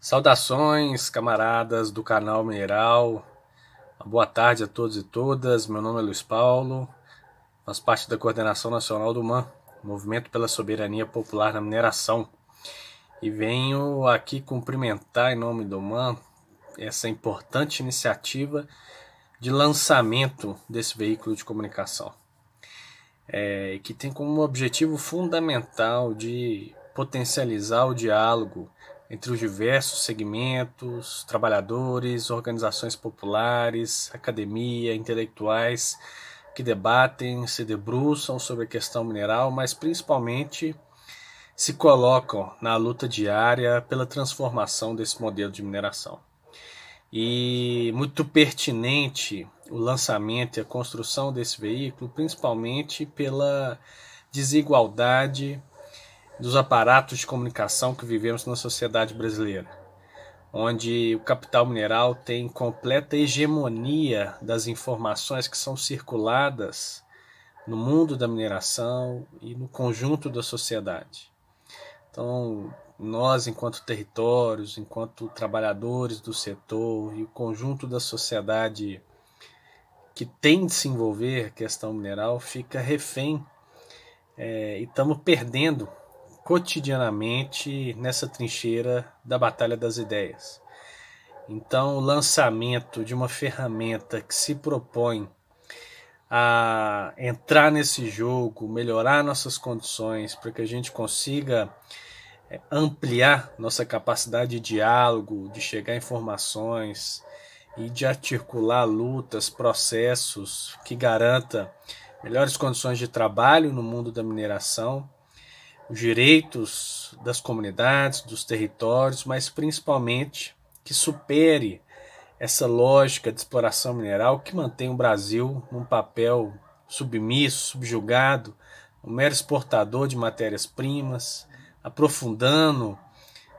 Saudações, camaradas do canal Mineral. boa tarde a todos e todas. Meu nome é Luiz Paulo, faço parte da coordenação nacional do MAN. Movimento pela Soberania Popular na Mineração. E venho aqui cumprimentar, em nome do MAN, essa importante iniciativa de lançamento desse veículo de comunicação, é, que tem como objetivo fundamental de potencializar o diálogo entre os diversos segmentos, trabalhadores, organizações populares, academia, intelectuais, que debatem, se debruçam sobre a questão mineral, mas principalmente se colocam na luta diária pela transformação desse modelo de mineração. E muito pertinente o lançamento e a construção desse veículo, principalmente pela desigualdade dos aparatos de comunicação que vivemos na sociedade brasileira onde o capital mineral tem completa hegemonia das informações que são circuladas no mundo da mineração e no conjunto da sociedade. Então, nós, enquanto territórios, enquanto trabalhadores do setor e o conjunto da sociedade que tem de se envolver a questão mineral, fica refém é, e estamos perdendo cotidianamente nessa trincheira da Batalha das Ideias. Então, o lançamento de uma ferramenta que se propõe a entrar nesse jogo, melhorar nossas condições para que a gente consiga é, ampliar nossa capacidade de diálogo, de chegar a informações e de articular lutas, processos que garanta melhores condições de trabalho no mundo da mineração, os direitos das comunidades, dos territórios, mas principalmente que supere essa lógica de exploração mineral que mantém o Brasil num papel submisso, subjugado, um mero exportador de matérias-primas, aprofundando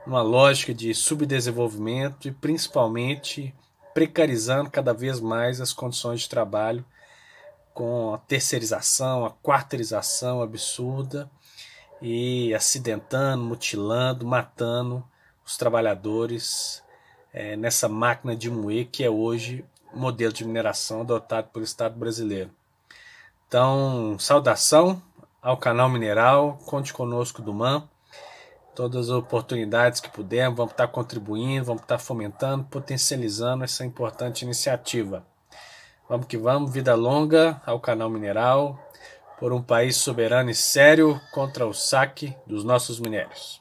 uma lógica de subdesenvolvimento e principalmente precarizando cada vez mais as condições de trabalho com a terceirização, a quarteirização absurda e acidentando, mutilando, matando os trabalhadores é, nessa máquina de moer que é hoje modelo de mineração adotado pelo Estado brasileiro. Então, saudação ao canal Mineral, conte conosco do MAN. Todas as oportunidades que pudermos, vamos estar tá contribuindo, vamos estar tá fomentando, potencializando essa importante iniciativa. Vamos que vamos, vida longa ao canal Mineral por um país soberano e sério contra o saque dos nossos minérios.